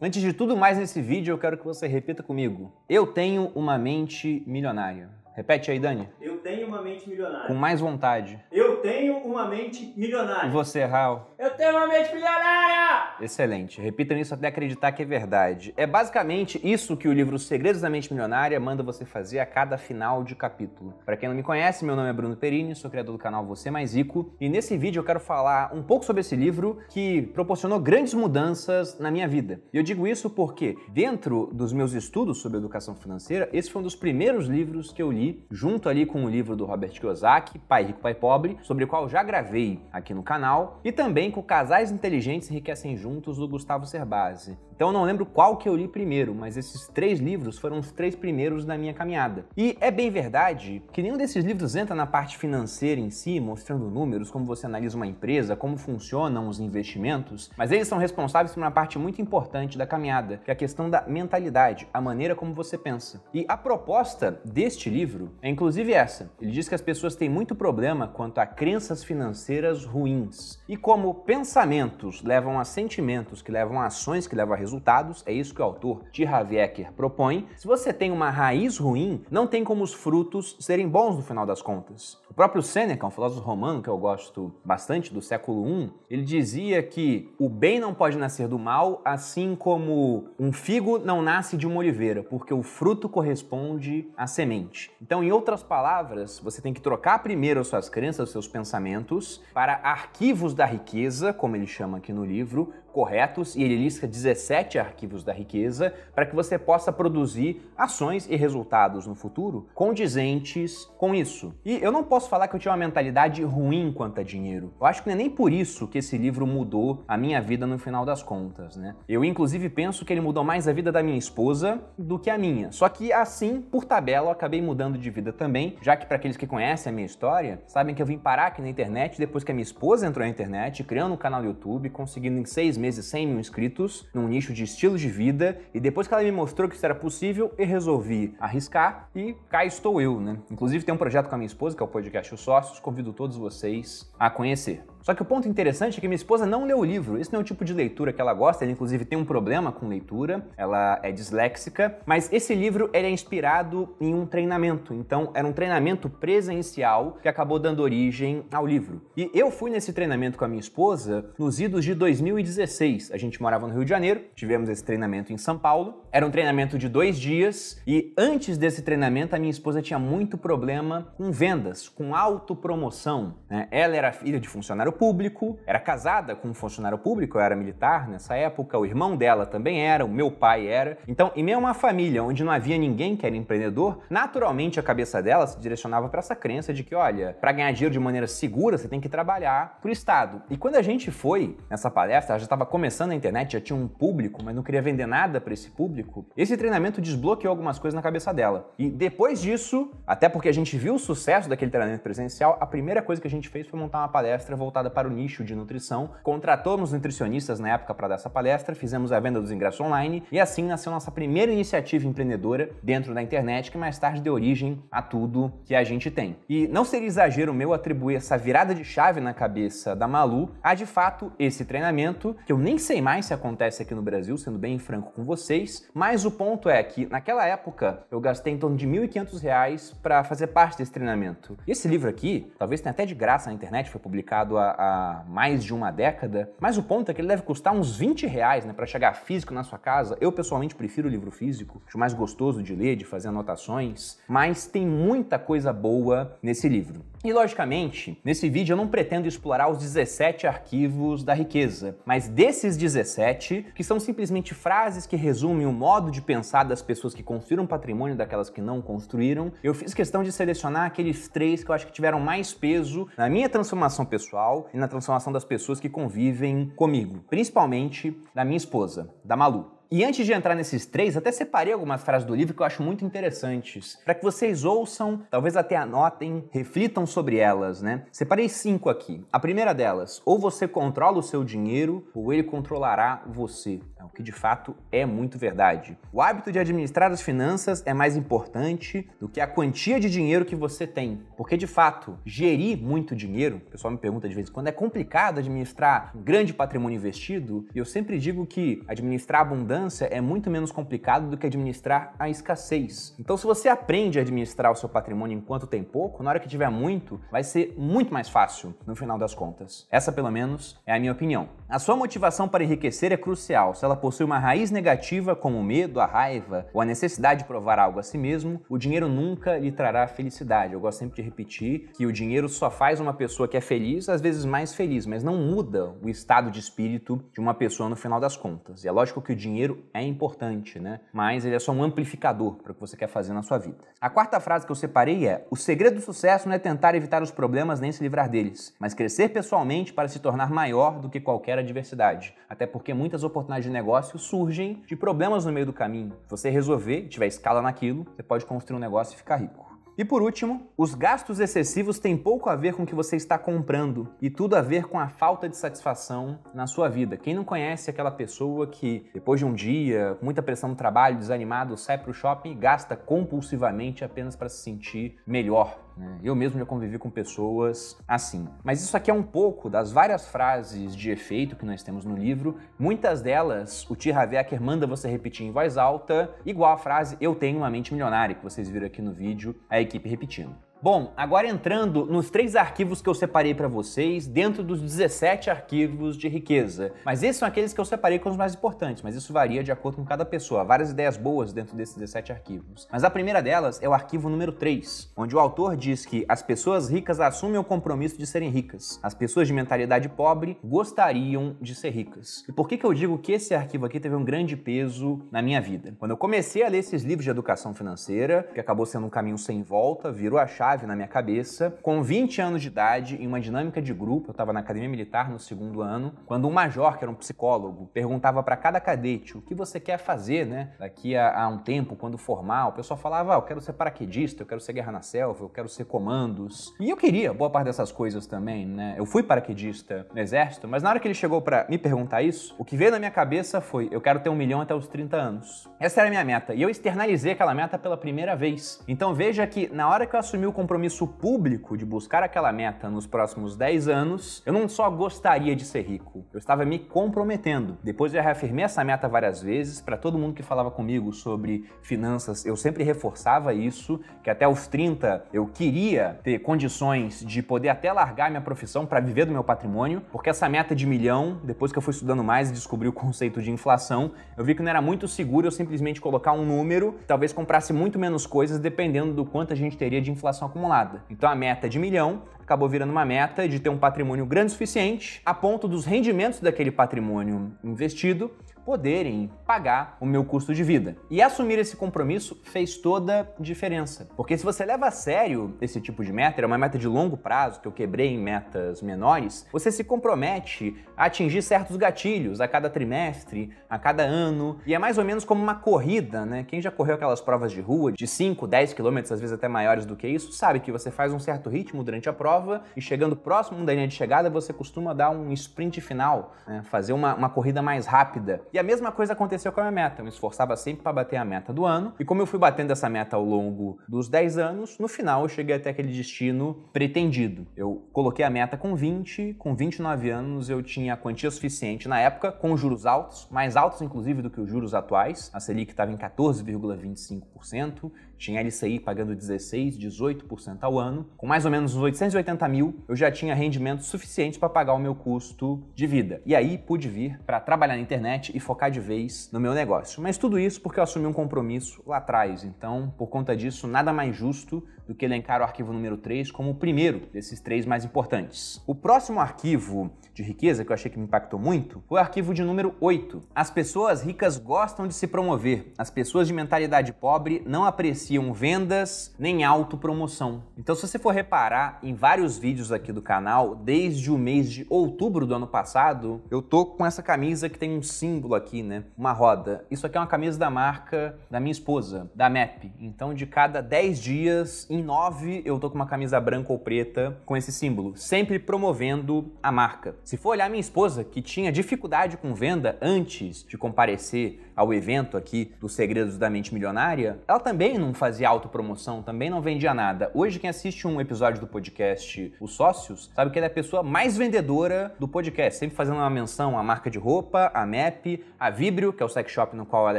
Antes de tudo mais nesse vídeo, eu quero que você repita comigo. Eu tenho uma mente milionária. Repete aí, Dani. Eu tenho uma mente milionária. Com mais vontade. Eu tenho uma mente milionária. E você, Raul? Eu tenho uma mente milionária! Excelente. Repitam isso até acreditar que é verdade. É basicamente isso que o livro Segredos da Mente Milionária manda você fazer a cada final de capítulo. Para quem não me conhece, meu nome é Bruno Perini, sou criador do canal Você Mais Rico, e nesse vídeo eu quero falar um pouco sobre esse livro que proporcionou grandes mudanças na minha vida. E eu digo isso porque, dentro dos meus estudos sobre educação financeira, esse foi um dos primeiros livros que eu li, junto ali com o livro livro do Robert Kiyosaki, Pai Rico, Pai Pobre, sobre o qual já gravei aqui no canal, e também com Casais Inteligentes Enriquecem Juntos, do Gustavo Cerbasi. Então eu não lembro qual que eu li primeiro, mas esses três livros foram os três primeiros da minha caminhada. E é bem verdade que nenhum desses livros entra na parte financeira em si, mostrando números, como você analisa uma empresa, como funcionam os investimentos, mas eles são responsáveis por uma parte muito importante da caminhada, que é a questão da mentalidade, a maneira como você pensa. E a proposta deste livro é inclusive essa. Ele diz que as pessoas têm muito problema quanto a crenças financeiras ruins. E como pensamentos levam a sentimentos, que levam a ações, que levam a resultados, é isso que o autor Tihaveker propõe, se você tem uma raiz ruim, não tem como os frutos serem bons no final das contas. O próprio Sêneca, um filósofo romano que eu gosto bastante, do século I, ele dizia que o bem não pode nascer do mal, assim como um figo não nasce de uma oliveira, porque o fruto corresponde à semente. Então, em outras palavras, você tem que trocar primeiro as suas crenças, os seus pensamentos, para arquivos da riqueza, como ele chama aqui no livro, corretos, e ele lista 17 sete arquivos da riqueza para que você possa produzir ações e resultados no futuro condizentes com isso. E eu não posso falar que eu tinha uma mentalidade ruim quanto a dinheiro. Eu acho que não é nem por isso que esse livro mudou a minha vida no final das contas, né? Eu inclusive penso que ele mudou mais a vida da minha esposa do que a minha. Só que assim, por tabela, eu acabei mudando de vida também, já que para aqueles que conhecem a minha história, sabem que eu vim parar aqui na internet depois que a minha esposa entrou na internet, criando um canal no YouTube, conseguindo em seis meses 100 mil inscritos, num nicho nicho de estilo de vida e depois que ela me mostrou que isso era possível, eu resolvi arriscar e cá estou eu, né? Inclusive tem um projeto com a minha esposa, que é o podcast Os Sócios, convido todos vocês a conhecer. Só que o ponto interessante é que minha esposa não leu o livro. Isso não é o tipo de leitura que ela gosta, ela inclusive tem um problema com leitura, ela é disléxica, mas esse livro ele é inspirado em um treinamento. Então, era um treinamento presencial que acabou dando origem ao livro. E eu fui nesse treinamento com a minha esposa nos idos de 2016. A gente morava no Rio de Janeiro, tivemos esse treinamento em São Paulo. Era um treinamento de dois dias e antes desse treinamento a minha esposa tinha muito problema com vendas, com autopromoção. Né? Ela era filha de funcionário público, era casada com um funcionário público, eu era militar nessa época, o irmão dela também era, o meu pai era. Então, em meio a uma família onde não havia ninguém que era empreendedor, naturalmente a cabeça dela se direcionava para essa crença de que, olha, para ganhar dinheiro de maneira segura, você tem que trabalhar para o Estado. E quando a gente foi nessa palestra, ela já estava começando a internet, já tinha um público, mas não queria vender nada para esse público. Esse treinamento desbloqueou algumas coisas na cabeça dela. E depois disso, até porque a gente viu o sucesso daquele treinamento presencial, a primeira coisa que a gente fez foi montar uma palestra voltada voltada para o nicho de nutrição. Contratamos nutricionistas na época para dar essa palestra, fizemos a venda dos ingressos online e assim nasceu nossa primeira iniciativa empreendedora dentro da internet, que mais tarde deu origem a tudo que a gente tem. E não seria exagero meu atribuir essa virada de chave na cabeça da Malu a de fato esse treinamento, que eu nem sei mais se acontece aqui no Brasil, sendo bem franco com vocês, mas o ponto é que naquela época eu gastei em torno de R$ 1.500 para fazer parte desse treinamento. E esse livro aqui, talvez tenha até de graça na internet, foi publicado há há mais de uma década, mas o ponto é que ele deve custar uns 20 reais né, para chegar físico na sua casa. Eu pessoalmente prefiro o livro físico, acho mais gostoso de ler, de fazer anotações, mas tem muita coisa boa nesse livro. E logicamente, nesse vídeo eu não pretendo explorar os 17 arquivos da riqueza, mas desses 17, que são simplesmente frases que resumem o modo de pensar das pessoas que construíram patrimônio daquelas que não construíram, eu fiz questão de selecionar aqueles três que eu acho que tiveram mais peso na minha transformação pessoal e na transformação das pessoas que convivem comigo, principalmente da minha esposa, da Malu. E antes de entrar nesses três, até separei algumas frases do livro que eu acho muito interessantes, para que vocês ouçam, talvez até anotem, reflitam sobre elas, né? Separei cinco aqui. A primeira delas, ou você controla o seu dinheiro, ou ele controlará você. É o que de fato é muito verdade. O hábito de administrar as finanças é mais importante do que a quantia de dinheiro que você tem, porque de fato, gerir muito dinheiro, o pessoal me pergunta de vez em quando, é complicado administrar um grande patrimônio investido, e eu sempre digo que administrar abundância abundância é muito menos complicado do que administrar a escassez. Então, se você aprende a administrar o seu patrimônio enquanto tem pouco, na hora que tiver muito, vai ser muito mais fácil no final das contas. Essa, pelo menos, é a minha opinião. A sua motivação para enriquecer é crucial. Se ela possui uma raiz negativa, como o medo, a raiva ou a necessidade de provar algo a si mesmo, o dinheiro nunca lhe trará felicidade. Eu gosto sempre de repetir que o dinheiro só faz uma pessoa que é feliz, às vezes mais feliz, mas não muda o estado de espírito de uma pessoa no final das contas. E é lógico que o dinheiro dinheiro é importante, né? Mas ele é só um amplificador para o que você quer fazer na sua vida. A quarta frase que eu separei é: o segredo do sucesso não é tentar evitar os problemas nem se livrar deles, mas crescer pessoalmente para se tornar maior do que qualquer adversidade. Até porque muitas oportunidades de negócio surgem de problemas no meio do caminho. Se você resolver, tiver escala naquilo, você pode construir um negócio e ficar rico. E por último, os gastos excessivos têm pouco a ver com o que você está comprando e tudo a ver com a falta de satisfação na sua vida. Quem não conhece aquela pessoa que, depois de um dia, com muita pressão no trabalho, desanimado, sai para o shopping e gasta compulsivamente apenas para se sentir melhor, né? eu mesmo já convivi com pessoas assim. Mas isso aqui é um pouco das várias frases de efeito que nós temos no livro. Muitas delas o T. Havecker manda você repetir em voz alta, igual a frase Eu tenho uma mente milionária, que vocês viram aqui no vídeo equipe repetindo. Bom, agora entrando nos três arquivos que eu separei para vocês, dentro dos 17 arquivos de riqueza. Mas esses são aqueles que eu separei com os mais importantes, mas isso varia de acordo com cada pessoa. Várias ideias boas dentro desses 17 arquivos. Mas a primeira delas é o arquivo número 3, onde o autor diz que as pessoas ricas assumem o compromisso de serem ricas. As pessoas de mentalidade pobre gostariam de ser ricas. E por que, que eu digo que esse arquivo aqui teve um grande peso na minha vida? Quando eu comecei a ler esses livros de educação financeira, que acabou sendo um caminho sem volta, virou a chave chave na minha cabeça. Com 20 anos de idade, em uma dinâmica de grupo, eu estava na academia militar no segundo ano, quando um major, que era um psicólogo, perguntava para cada cadete o que você quer fazer, né? Daqui a, a um tempo, quando formar, o pessoal falava: ah, eu quero ser paraquedista, eu quero ser guerra na selva, eu quero ser comandos. E eu queria boa parte dessas coisas também, né? Eu fui paraquedista no exército, mas na hora que ele chegou para me perguntar isso, o que veio na minha cabeça foi: eu quero ter um milhão até os 30 anos. Essa era a minha meta. E eu externalizei aquela meta pela primeira vez. Então veja que na hora que eu assumi o compromisso público de buscar aquela meta nos próximos 10 anos, eu não só gostaria de ser rico, eu estava me comprometendo. Depois eu reafirmei essa meta várias vezes para todo mundo que falava comigo sobre finanças, eu sempre reforçava isso, que até os 30 eu queria ter condições de poder até largar minha profissão para viver do meu patrimônio, porque essa meta de milhão, depois que eu fui estudando mais e descobri o conceito de inflação, eu vi que não era muito seguro eu simplesmente colocar um número, talvez comprasse muito menos coisas dependendo do quanto a gente teria de inflação acumulada. Então a meta de milhão acabou virando uma meta de ter um patrimônio grande o suficiente a ponto dos rendimentos daquele patrimônio investido poderem pagar o meu custo de vida. E assumir esse compromisso fez toda a diferença. Porque se você leva a sério esse tipo de meta, era é uma meta de longo prazo, que eu quebrei em metas menores, você se compromete a atingir certos gatilhos a cada trimestre, a cada ano, e é mais ou menos como uma corrida, né? Quem já correu aquelas provas de rua de 5, 10 quilômetros, às vezes até maiores do que isso, sabe que você faz um certo ritmo durante a prova e chegando próximo da linha de chegada, você costuma dar um sprint final, né? fazer uma, uma corrida mais rápida. E e a mesma coisa aconteceu com a minha meta. Eu me esforçava sempre para bater a meta do ano. E como eu fui batendo essa meta ao longo dos 10 anos, no final eu cheguei até aquele destino pretendido. Eu coloquei a meta com 20, com 29 anos eu tinha a quantia suficiente na época, com juros altos, mais altos inclusive do que os juros atuais. A Selic estava em 14,25%, tinha LCI pagando 16, 18% ao ano. Com mais ou menos uns 880 mil, eu já tinha rendimento suficiente para pagar o meu custo de vida. E aí pude vir para trabalhar na internet e focar de vez no meu negócio. Mas tudo isso porque eu assumi um compromisso lá atrás. Então, por conta disso, nada mais justo do que elencar o arquivo número 3 como o primeiro desses três mais importantes. O próximo arquivo de riqueza que eu achei que me impactou muito foi o arquivo de número 8. As pessoas ricas gostam de se promover. As pessoas de mentalidade pobre não apreciam ofereciam vendas nem autopromoção. Então, se você for reparar em vários vídeos aqui do canal, desde o mês de outubro do ano passado, eu tô com essa camisa que tem um símbolo aqui, né? Uma roda. Isso aqui é uma camisa da marca da minha esposa, da MEP. Então, de cada 10 dias, em 9 eu tô com uma camisa branca ou preta com esse símbolo, sempre promovendo a marca. Se for olhar minha esposa, que tinha dificuldade com venda antes de comparecer ao evento aqui dos Segredos da Mente Milionária, ela também não fazia autopromoção, também não vendia nada. Hoje, quem assiste um episódio do podcast Os Sócios sabe que ele é a pessoa mais vendedora do podcast, sempre fazendo uma menção à marca de roupa, à MEP, à Vibrio, que é o sex shop no qual ela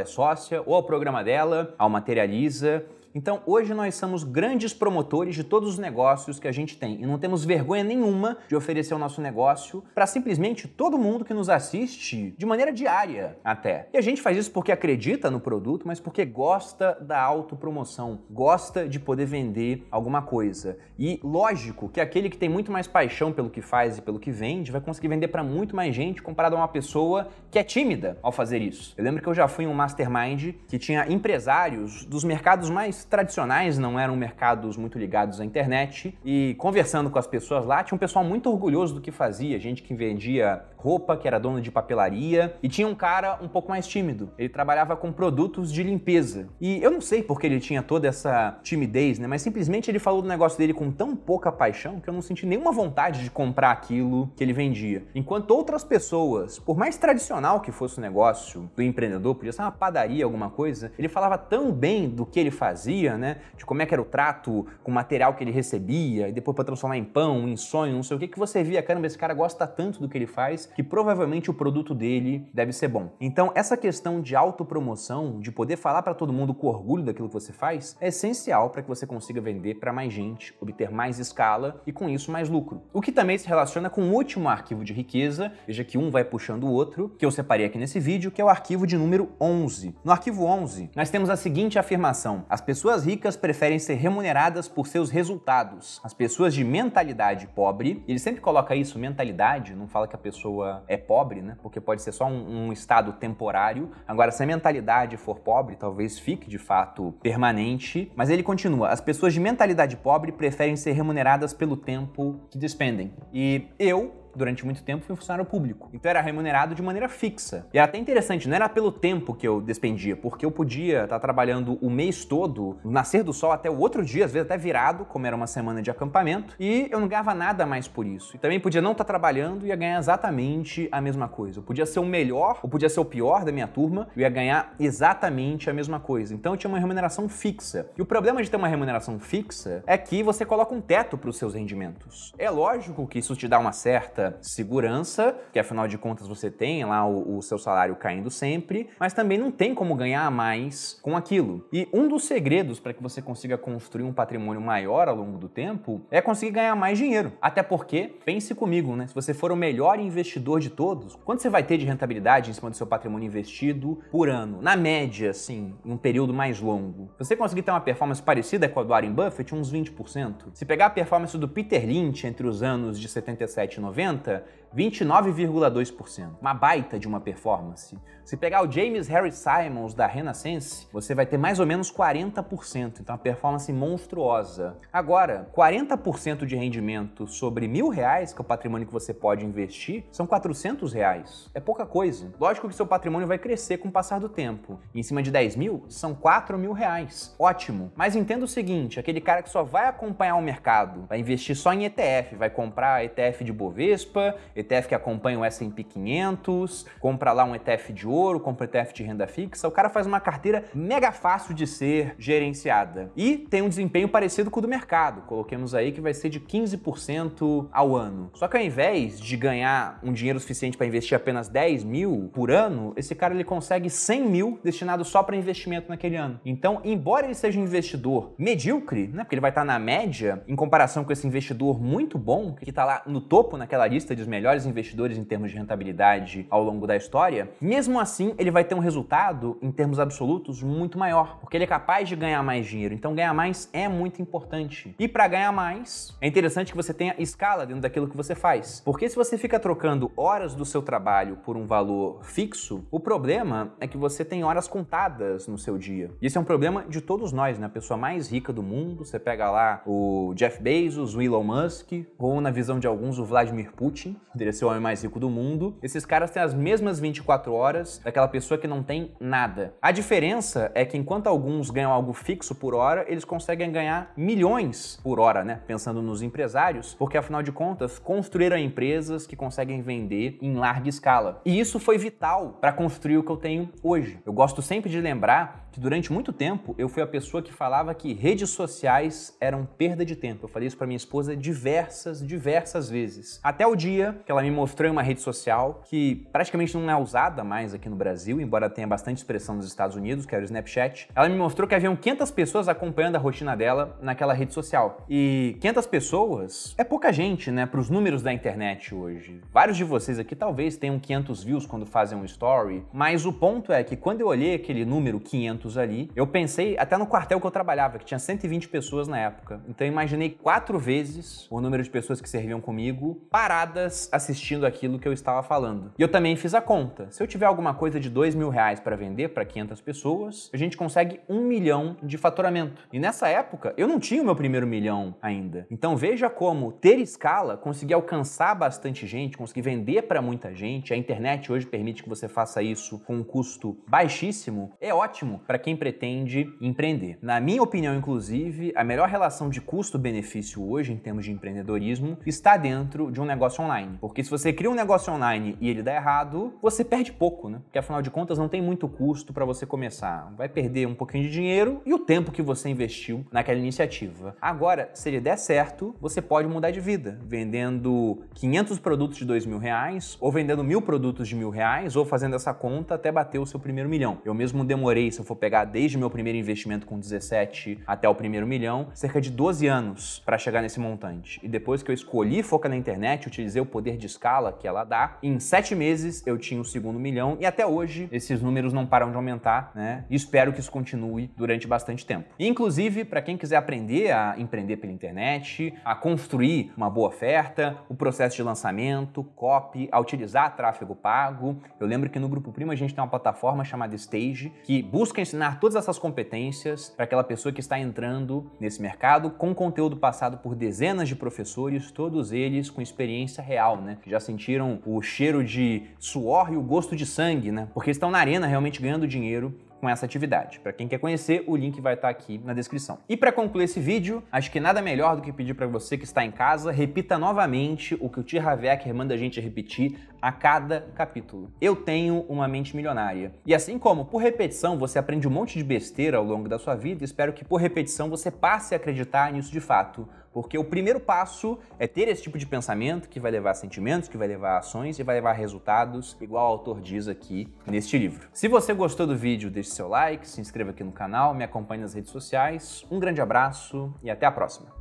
é sócia, ou ao programa dela, ao Materializa. Então hoje nós somos grandes promotores de todos os negócios que a gente tem e não temos vergonha nenhuma de oferecer o nosso negócio para simplesmente todo mundo que nos assiste de maneira diária até. E a gente faz isso porque acredita no produto, mas porque gosta da autopromoção, gosta de poder vender alguma coisa. E lógico que aquele que tem muito mais paixão pelo que faz e pelo que vende vai conseguir vender para muito mais gente comparado a uma pessoa que é tímida ao fazer isso. Eu lembro que eu já fui em um mastermind que tinha empresários dos mercados mais tradicionais não eram mercados muito ligados à internet e conversando com as pessoas lá, tinha um pessoal muito orgulhoso do que fazia, gente que vendia roupa, que era dono de papelaria, e tinha um cara um pouco mais tímido. Ele trabalhava com produtos de limpeza. E eu não sei porque ele tinha toda essa timidez, né? Mas simplesmente ele falou do negócio dele com tão pouca paixão que eu não senti nenhuma vontade de comprar aquilo que ele vendia. Enquanto outras pessoas, por mais tradicional que fosse o negócio do empreendedor, podia ser uma padaria, alguma coisa, ele falava tão bem do que ele fazia, né? De como é que era o trato com o material que ele recebia, e depois para transformar em pão, em sonho, não sei o que, que você via, caramba, esse cara gosta tanto do que ele faz, que provavelmente o produto dele deve ser bom. Então, essa questão de autopromoção, de poder falar para todo mundo com orgulho daquilo que você faz, é essencial para que você consiga vender para mais gente, obter mais escala e com isso mais lucro. O que também se relaciona com o último arquivo de riqueza, veja que um vai puxando o outro, que eu separei aqui nesse vídeo, que é o arquivo de número 11. No arquivo 11, nós temos a seguinte afirmação: as pessoas ricas preferem ser remuneradas por seus resultados. As pessoas de mentalidade pobre, ele sempre coloca isso, mentalidade, não fala que a pessoa pessoa é pobre, né? Porque pode ser só um, um estado temporário. Agora, se a mentalidade for pobre, talvez fique de fato permanente. Mas ele continua: as pessoas de mentalidade pobre preferem ser remuneradas pelo tempo que despendem. E eu, durante muito tempo fui funcionário público. Então era remunerado de maneira fixa. E era até interessante, não era pelo tempo que eu despendia, porque eu podia estar tá trabalhando o mês todo, nascer do sol até o outro dia, às vezes até virado, como era uma semana de acampamento, e eu não ganhava nada mais por isso. E também podia não estar tá trabalhando e ia ganhar exatamente a mesma coisa. Eu podia ser o melhor ou podia ser o pior da minha turma, eu ia ganhar exatamente a mesma coisa. Então eu tinha uma remuneração fixa. E o problema de ter uma remuneração fixa é que você coloca um teto para os seus rendimentos. É lógico que isso te dá uma certa certa segurança, que afinal de contas você tem lá o, o seu salário caindo sempre, mas também não tem como ganhar mais com aquilo. E um dos segredos para que você consiga construir um patrimônio maior ao longo do tempo é conseguir ganhar mais dinheiro. Até porque, pense comigo, né? Se você for o melhor investidor de todos, quanto você vai ter de rentabilidade em cima do seu patrimônio investido por ano? Na média, assim, em um período mais longo. você conseguir ter uma performance parecida com a do Warren Buffett, uns 20%. Se pegar a performance do Peter Lynch entre os anos de 77 e 90, ferramenta 29,2%. Uma baita de uma performance. Se pegar o James Harry Simons da Renaissance, você vai ter mais ou menos 40%, então uma performance monstruosa. Agora, 40% de rendimento sobre mil reais, que é o patrimônio que você pode investir, são 400 reais. É pouca coisa. Lógico que seu patrimônio vai crescer com o passar do tempo. E em cima de 10 mil, são 4 mil reais. Ótimo. Mas entenda o seguinte, aquele cara que só vai acompanhar o mercado, vai investir só em ETF, vai comprar ETF de Bovespa, ETF que acompanha o S&P 500, compra lá um ETF de ouro, compra ETF de renda fixa. O cara faz uma carteira mega fácil de ser gerenciada e tem um desempenho parecido com o do mercado. Coloquemos aí que vai ser de 15% ao ano. Só que ao invés de ganhar um dinheiro suficiente para investir apenas 10 mil por ano, esse cara ele consegue 100 mil destinado só para investimento naquele ano. Então, embora ele seja um investidor medíocre, né, porque ele vai estar tá na média em comparação com esse investidor muito bom que está lá no topo naquela lista dos melhores melhores investidores em termos de rentabilidade ao longo da história, mesmo assim ele vai ter um resultado em termos absolutos muito maior, porque ele é capaz de ganhar mais dinheiro. Então ganhar mais é muito importante. E para ganhar mais, é interessante que você tenha escala dentro daquilo que você faz. Porque se você fica trocando horas do seu trabalho por um valor fixo, o problema é que você tem horas contadas no seu dia. Isso é um problema de todos nós, né? A pessoa mais rica do mundo, você pega lá o Jeff Bezos, o Elon Musk, ou na visão de alguns o Vladimir Putin, poderia ser o homem mais rico do mundo. Esses caras têm as mesmas 24 horas daquela pessoa que não tem nada. A diferença é que enquanto alguns ganham algo fixo por hora, eles conseguem ganhar milhões por hora, né? Pensando nos empresários, porque afinal de contas, construíram empresas que conseguem vender em larga escala. E isso foi vital para construir o que eu tenho hoje. Eu gosto sempre de lembrar que durante muito tempo eu fui a pessoa que falava que redes sociais eram perda de tempo. Eu falei isso para minha esposa diversas, diversas vezes. Até o dia que ela me mostrou em uma rede social que praticamente não é usada mais aqui no Brasil, embora tenha bastante expressão nos Estados Unidos, que era o Snapchat. Ela me mostrou que haviam 500 pessoas acompanhando a rotina dela naquela rede social. E 500 pessoas é pouca gente, né, para os números da internet hoje. Vários de vocês aqui talvez tenham 500 views quando fazem um story, mas o ponto é que quando eu olhei aquele número 500 ali, eu pensei até no quartel que eu trabalhava, que tinha 120 pessoas na época. Então eu imaginei quatro vezes o número de pessoas que serviam comigo paradas assistindo aquilo que eu estava falando. E eu também fiz a conta. Se eu tiver alguma coisa de dois mil reais para vender para 500 pessoas, a gente consegue um milhão de faturamento. E nessa época, eu não tinha o meu primeiro milhão ainda. Então veja como ter escala, conseguir alcançar bastante gente, conseguir vender para muita gente, a internet hoje permite que você faça isso com um custo baixíssimo, é ótimo para quem pretende empreender. Na minha opinião, inclusive, a melhor relação de custo-benefício hoje em termos de empreendedorismo está dentro de um negócio online. Porque se você cria um negócio online e ele dá errado, você perde pouco, né? Porque afinal de contas não tem muito custo para você começar. Vai perder um pouquinho de dinheiro e o tempo que você investiu naquela iniciativa. Agora, se ele der certo, você pode mudar de vida, vendendo 500 produtos de dois mil reais, ou vendendo mil produtos de mil reais, ou fazendo essa conta até bater o seu primeiro milhão. Eu mesmo demorei, se eu for pegar desde meu primeiro investimento com 17 até o primeiro milhão, cerca de 12 anos para chegar nesse montante. E depois que eu escolhi focar na internet, utilizei o poder de escala que ela dá. Em sete meses eu tinha o segundo milhão e até hoje esses números não param de aumentar, né? E espero que isso continue durante bastante tempo. E, inclusive, para quem quiser aprender a empreender pela internet, a construir uma boa oferta, o processo de lançamento, copy, a utilizar tráfego pago, eu lembro que no Grupo Primo a gente tem uma plataforma chamada Stage que busca ensinar todas essas competências para aquela pessoa que está entrando nesse mercado com conteúdo passado por dezenas de professores, todos eles com experiência real né? Que já sentiram o cheiro de suor e o gosto de sangue, né? Porque estão na arena realmente ganhando dinheiro com essa atividade. Para quem quer conhecer, o link vai estar tá aqui na descrição. E para concluir esse vídeo, acho que nada melhor do que pedir para você que está em casa, repita novamente o que o Tia Havecker manda a gente repetir a cada capítulo. Eu tenho uma mente milionária. E assim como por repetição você aprende um monte de besteira ao longo da sua vida, espero que por repetição você passe a acreditar nisso de fato. Porque o primeiro passo é ter esse tipo de pensamento que vai levar a sentimentos, que vai levar a ações e vai levar a resultados, igual o autor diz aqui neste livro. Se você gostou do vídeo, deixe seu like, se inscreva aqui no canal, me acompanhe nas redes sociais. Um grande abraço e até a próxima.